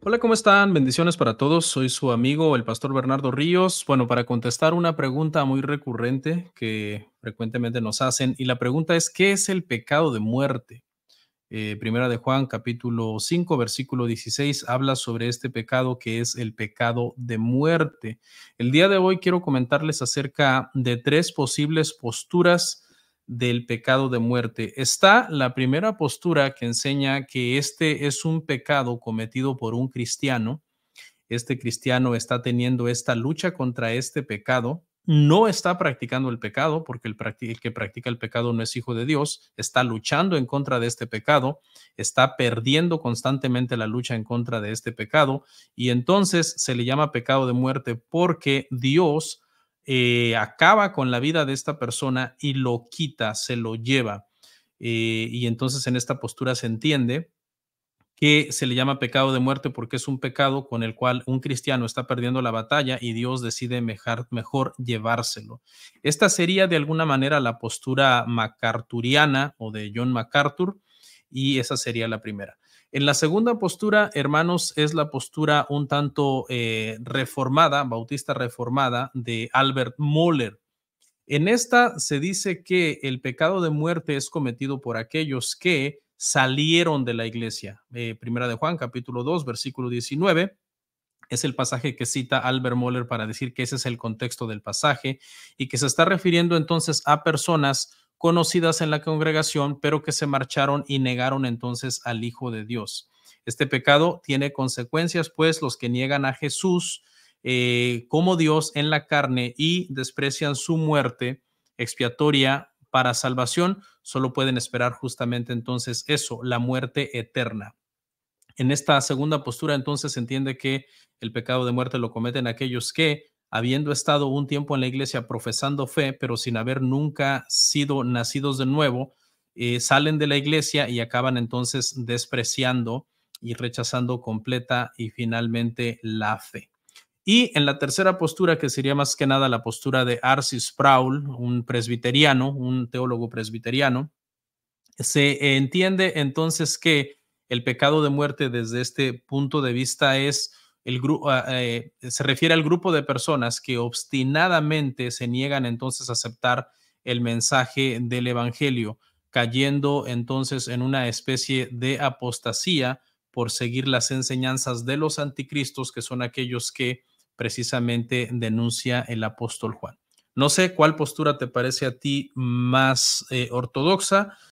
Hola, ¿cómo están? Bendiciones para todos. Soy su amigo, el pastor Bernardo Ríos. Bueno, para contestar una pregunta muy recurrente que frecuentemente nos hacen, y la pregunta es, ¿qué es el pecado de muerte? Eh, primera de Juan, capítulo 5, versículo 16, habla sobre este pecado que es el pecado de muerte. El día de hoy quiero comentarles acerca de tres posibles posturas del pecado de muerte. Está la primera postura que enseña que este es un pecado cometido por un cristiano. Este cristiano está teniendo esta lucha contra este pecado. No está practicando el pecado porque el, que practica el pecado no es hijo de Dios. Está luchando en contra de este pecado. Está perdiendo constantemente la lucha en contra de este pecado. Y entonces se le llama pecado de muerte porque Dios eh, acaba con la vida de esta persona y lo quita, se lo lleva. Eh, y entonces en esta postura se entiende que se le llama pecado de muerte porque es un pecado con el cual un cristiano está perdiendo la batalla y Dios decide mejor, mejor llevárselo. Esta sería de alguna manera la postura macarturiana o de John MacArthur y esa sería la primera. En la segunda postura, hermanos, es la postura un tanto eh, reformada, bautista reformada, de Albert Moller. En esta se dice que el pecado de muerte es cometido por aquellos que salieron de la iglesia. Eh, primera de Juan, capítulo 2, versículo 19. Es el pasaje que cita Albert Moller para decir que ese es el contexto del pasaje y que se está refiriendo entonces a personas conocidas en la congregación, pero que se marcharon y negaron entonces al Hijo de Dios. Este pecado tiene consecuencias, pues los que niegan a Jesús eh, como Dios en la carne y desprecian su muerte expiatoria para salvación, solo pueden esperar justamente entonces eso, la muerte eterna. En esta segunda postura entonces se entiende que el pecado de muerte lo cometen aquellos que habiendo estado un tiempo en la iglesia profesando fe, pero sin haber nunca sido nacidos de nuevo, eh, salen de la iglesia y acaban entonces despreciando y rechazando completa y finalmente la fe. Y en la tercera postura, que sería más que nada la postura de Arsis Sproul, un presbiteriano, un teólogo presbiteriano, se entiende entonces que el pecado de muerte desde este punto de vista es Ah, eh, se refiere al grupo de personas que obstinadamente se niegan entonces a aceptar el mensaje del Evangelio, cayendo entonces en una especie de apostasía por seguir las enseñanzas de los anticristos, que son aquellos que precisamente denuncia el apóstol Juan. No sé cuál postura te parece a ti más eh, ortodoxa,